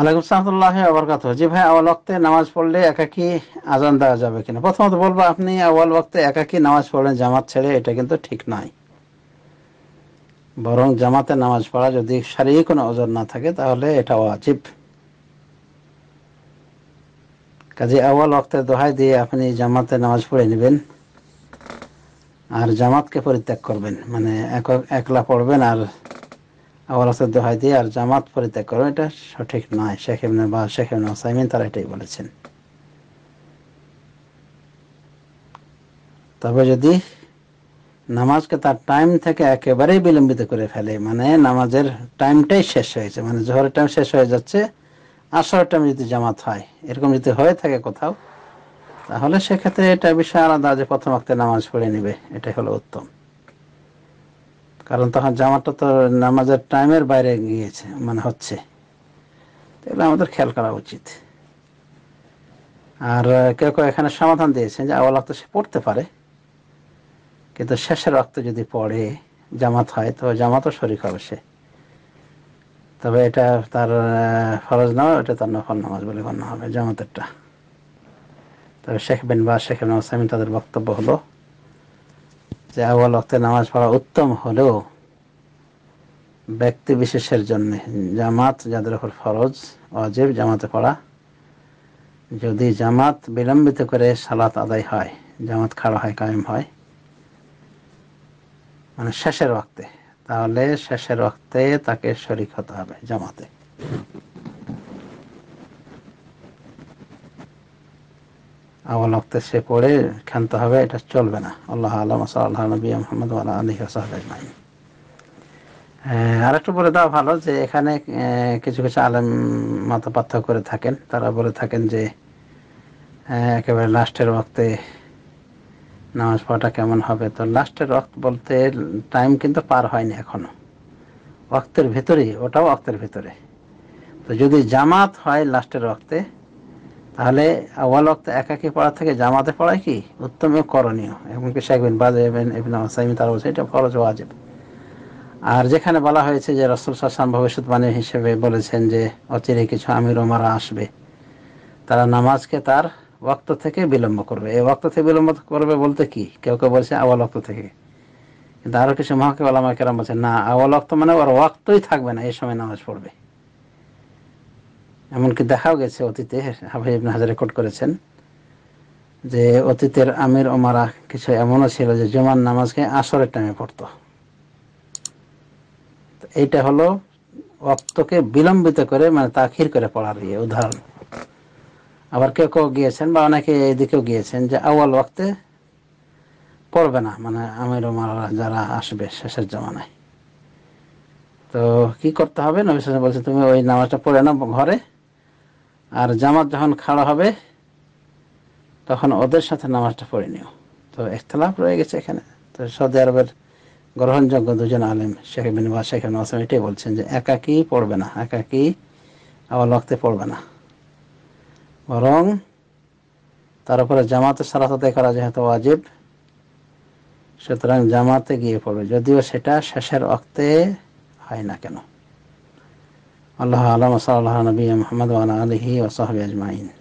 আলাইকুম সাহতুল্লাহ আবরকাত জি ভাই আওয়াল ওয়াক্তে নামাজ পড়লে একাকি আজান দেওয়া যাবে কিনা প্রথমত বলবো আপনি আওয়াল ওয়াক্তে একাকি নামাজ পড়লেন জামাত ছেড়ে এটা কিন্তু ঠিক নয় বরং জামাতে নামাজ পড়া যদি শারীরিক কোনো ওজন না থাকে তাহলে এটা ওয়াজিব কাজে আওয়াল ওয়াক্তে দোহাই দিয়ে আপনি জামাতে নামাজ পড়ে নেবেন আর জামাতকে পরিত্যাগ করবেন মানে একলা পড়বেন আর অবরাসাধ্য হয় দিয়ে আর জামাত পরিত্যাগ করো এটা সঠিক নয় শেখ এমনি বা শেখ এমনি তারা এটাই বলেছেন তবে যদি নামাজকে তার টাইম থেকে একেবারেই বিলম্বিত করে ফেলে মানে নামাজের টাইমটাই শেষ হয়েছে মানে জোহরের টাইম শেষ হয়ে যাচ্ছে আসরের টাইম যদি জামাত হয় এরকম যদি হয়ে থাকে কোথাও তাহলে সেক্ষেত্রে এটা বিষয় আলাদা যে প্রথম আক্তে নামাজ পড়ে নেবে এটাই হলো উত্তম কারণ তখন জামাটা তো নামাজের টাইমের বাইরে গিয়েছে মানে হচ্ছে এগুলো আমাদের খেয়াল করা উচিত আর কেউ কেউ এখানে সমাধান দিয়েছেন যে আওয়াল রক্ত সে পড়তে পারে কিন্তু শেষের রক্ত যদি পড়ে জামাত হয় তো জামাতও শরিক হবে সে তবে এটা তার ফরজ নয় এটা তার নফল নামাজ বলে গণ্য হবে জামাতেরটা তবে শেখ বিন বা শেখ বিন তাদের বক্তব্য হলো যে আওয়াল অক্তে নামাজ পড়া উত্তম হলেও ব্যক্তি বিশেষের জন্য জামাত যাদের উপর ফরজ অজেব জামাতে পড়া যদি জামাত বিলম্বিত করে সালাত আদায় হয় জামাত খাড়া হয় কায়েম হয় মানে শেষের ওয়াক্তে তাহলে শেষের ওয়াক্তে তাকে শরিক হতে হবে জামাতে আওয়াল অক্তে সে পড়ে ক্ষান্ত হবে এটা চলবে না আল্লাহ আলম সাল্লাহ নবী মোহাম্মদ আল্লাহ আলী সাহেব আর একটু বলে দেওয়া ভালো যে এখানে কিছু কিছু আলেম মাথা পার্থক্য করে থাকেন তারা বলে থাকেন যে একেবারে লাস্টের ওক্তে নামাজ পড়াটা কেমন হবে তো লাস্টের রক্ত বলতে টাইম কিন্তু পার হয়নি এখনো ওয়াক্তের ভেতরে ওটাও ওয়াক্তের ভেতরে তো যদি জামাত হয় লাস্টের রক্তে তাহলে আওয়াল অক্ত একাকে পড়া থেকে জামাতে পড়ায় কি উত্তম করণীয় এবং কি শেখবেন বাজে এবং সাইমি তার বলছে এটা ফরজ যাবে আর যেখানে বলা হয়েছে যে রসুল সাসান ভবিষ্যৎবাণী হিসেবে বলেছেন যে অচিরে কিছু আমির ওমারা আসবে তারা নামাজকে তার ওক্ত থেকে বিলম্ব করবে এই ওক্ত থেকে বিলম্ব করবে বলতে কি কেউ কেউ বলছে আওয়াল অক্ত থেকে কিন্তু আরও কিছু মহাকে মা কেরাম বলছে না আওয়াল অক্ত মানে ওর ওক্তই থাকবে না এই সময় নামাজ পড়বে এমনকি দেখাও গেছে অতীতে হাফিজ ইবনে হাজার রেকর্ড করেছেন যে অতীতের আমির ওমারা কিছু এমনও ছিল যে জুমার নামাজকে আসরের টাইমে পড়তো এইটা হলো অক্তকে বিলম্বিত করে মানে তাখির করে পড়ার ইয়ে উদাহরণ আবার কেউ কেউ গিয়েছেন বা অনেকে এদিকেও গিয়েছেন যে আওয়াল ওক্তে পড়বে না মানে আমির ওমারা যারা আসবে শেষের জমানায় তো কি করতে হবে নবী বলছে তুমি ওই নামাজটা পড়ে না ঘরে আর জামাত যখন খাড়া হবে তখন ওদের সাথে নামাজটা পড়ে নিও তো একতলাফ রয়ে গেছে এখানে তো সৌদি আরবের গ্রহণযোগ্য দুজন আলেম শেখ বিন শেখ নাসম এটাই বলছেন যে একাকি পড়বে না একাকি আবার লক্তে পড়বে না বরং তার উপরে জামাতে সারাতে করা যেহেতু অজিব সুতরাং জামাতে গিয়ে পড়বে যদিও সেটা শেষের অক্তে হয় না কেন الله أعلم وصلى الله على نبينا محمد وعلى آله وصحبه أجمعين